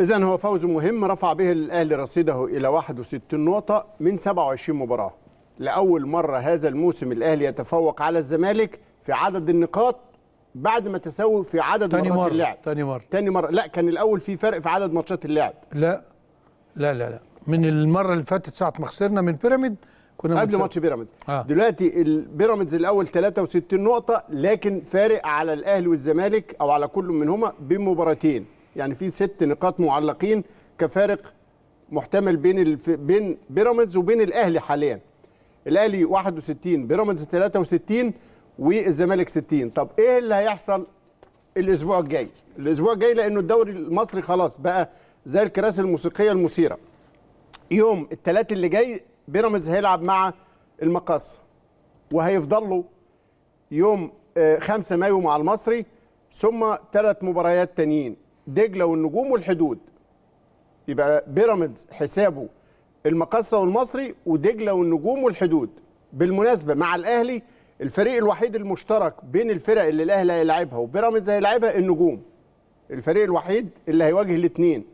إذا هو فوز مهم رفع به الأهلي رصيده إلى 61 نقطة من 27 مباراة. لأول مرة هذا الموسم الأهلي يتفوق على الزمالك في عدد النقاط بعد ما تساوي في عدد تاني مرات مرة. اللعب. تاني مرة تاني مرة لا كان الأول في فرق في عدد ماتشات اللعب. لا لا لا لا من المرة اللي فاتت ساعة ما خسرنا من بيراميد كنا قبل ماتش بيراميدز آه. دلوقتي البيراميدز الاول 63 نقطه لكن فارق على الاهلي والزمالك او على كل منهما بمباراتين يعني في ست نقاط معلقين كفارق محتمل بين الف... بين بيراميدز وبين الاهلي حاليا الاهلي 61 بيراميدز 63 والزمالك 60 طب ايه اللي هيحصل الاسبوع الجاي الاسبوع الجاي لانه الدوري المصري خلاص بقى زي الكراسي الموسيقيه المثيره يوم الثلاث اللي جاي بيراميدز هيلعب مع المقص وهيفضل له يوم 5 آه، مايو مع المصري ثم ثلاث مباريات تانيين دجله والنجوم والحدود يبقى بيراميدز حسابه المقصه والمصري ودجله والنجوم والحدود بالمناسبه مع الاهلي الفريق الوحيد المشترك بين الفرق اللي الاهلي هيلاعبها وبيراميدز هيلاعبها النجوم الفريق الوحيد اللي هيواجه الاثنين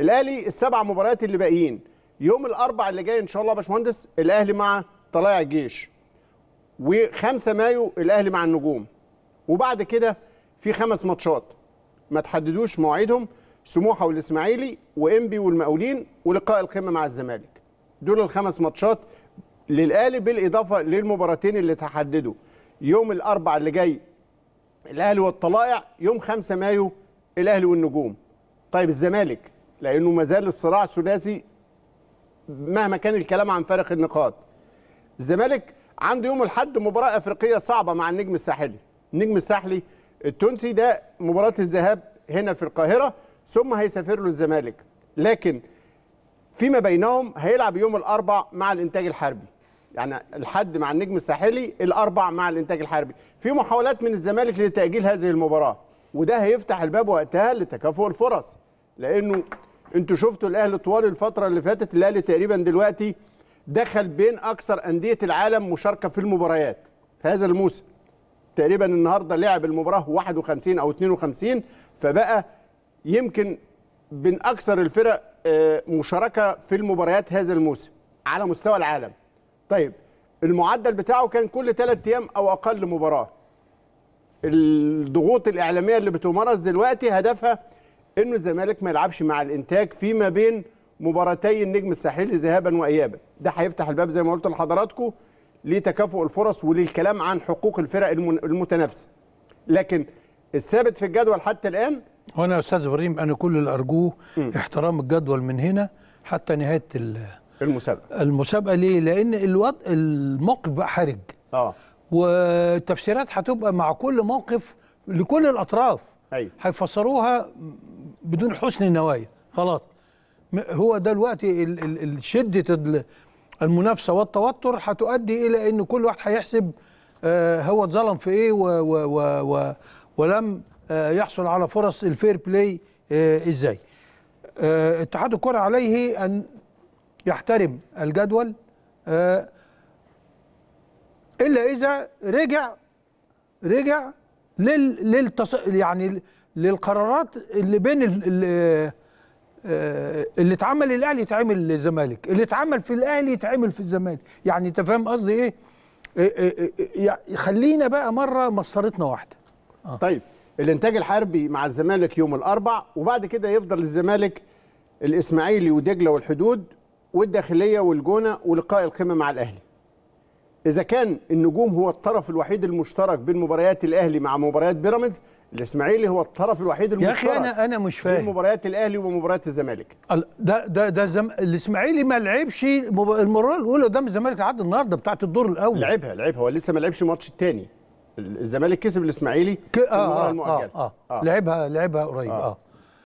الاهلي السبع مباريات اللي باقيين يوم الاربع اللي جاي ان شاء الله يا باشمهندس الاهلي مع طلائع الجيش و5 مايو الاهلي مع النجوم وبعد كده في خمس ماتشات ما تحددوش مواعيدهم سموحه والاسماعيلي وانبي والمقاولين ولقاء القمه مع الزمالك دول الخمس ماتشات للاهلي بالاضافه للمباراتين اللي تحددوا يوم الاربعاء اللي جاي الاهلي والطلائع يوم 5 مايو الاهلي والنجوم طيب الزمالك لانه ما زال الصراع ثلاثي مهما كان الكلام عن فارق النقاط الزمالك عنده يوم الاحد مباراه افريقيه صعبه مع النجم الساحلي النجم الساحلي التونسي ده مباراه الذهاب هنا في القاهره ثم هيسافر له الزمالك لكن فيما بينهم هيلعب يوم الاربع مع الانتاج الحربي يعني الحد مع النجم الساحلي الاربع مع الانتاج الحربي في محاولات من الزمالك لتاجيل هذه المباراه وده هيفتح الباب وقتها لتكافؤ الفرص لانه انتوا شفتوا الاهلي طوال الفتره اللي فاتت الاهلي تقريبا دلوقتي دخل بين اكثر انديه العالم مشاركه في المباريات في هذا الموسم تقريبا النهارده لعب المباراه 51 او 52 فبقى يمكن من اكثر الفرق آه، مشاركه في المباريات هذا الموسم على مستوى العالم. طيب المعدل بتاعه كان كل ثلاث ايام او اقل مباراه. الضغوط الاعلاميه اللي بتمارس دلوقتي هدفها انه الزمالك ما يلعبش مع الانتاج فيما بين مباراتي النجم الساحلي ذهابا وايابا ده هيفتح الباب زي ما قلت لحضراتكم لتكافؤ الفرص وللكلام عن حقوق الفرق المتنافسه لكن الثابت في الجدول حتى الان وانا يا استاذ ابراهيم انا كل اللي ارجوه احترام الجدول من هنا حتى نهايه المسابقه المسابقه ليه لان الوضع الموقف بقى حرج اه والتفسيرات هتبقى مع كل موقف لكل الاطراف ايوه هيفسروها بدون حسن النوايا خلاص هو ده الوقت شده المنافسه والتوتر هتؤدي الى ان كل واحد هيحسب آه، هو اتظلم في ايه و و و و ولم آه، يحصل على فرص الفير بلاي آه، ازاي اتحاد الكره عليه ان يحترم الجدول الا اذا رجع رجع لل للتص... يعني للقرارات اللي بين ال... آه، اللي اتعمل الاهلي يتعمل للزمالك اللي اتعمل في الاهلي يتعمل في الزمالك يعني انت فاهم قصدي ايه آه، آه، خلينا بقى مره مسطرتنا واحده آه. طيب الانتاج الحربي مع الزمالك يوم الاربع وبعد كده يفضل الزمالك الاسماعيلي ودجله والحدود والداخليه والجونه ولقاء القمه مع الاهلي اذا كان النجوم هو الطرف الوحيد المشترك بين مباريات الاهلي مع مباريات بيراميدز الاسماعيلي هو الطرف الوحيد المشترك يا اخي انا انا مش فاهم بين مباريات الاهلي ومباريات الزمالك ده ده ده زم... الاسماعيلي ما لعبش المباراه الاولى قدام الزمالك لحد النهارده بتاعه الدور الاول لعبها لعبها هو لسه ما لعبش الماتش الثاني الزمالك كسب الاسماعيلي ك... آه, آه،, آه, المؤجلة. آه, آه, آه لعبها لعبها قريب آه, آه.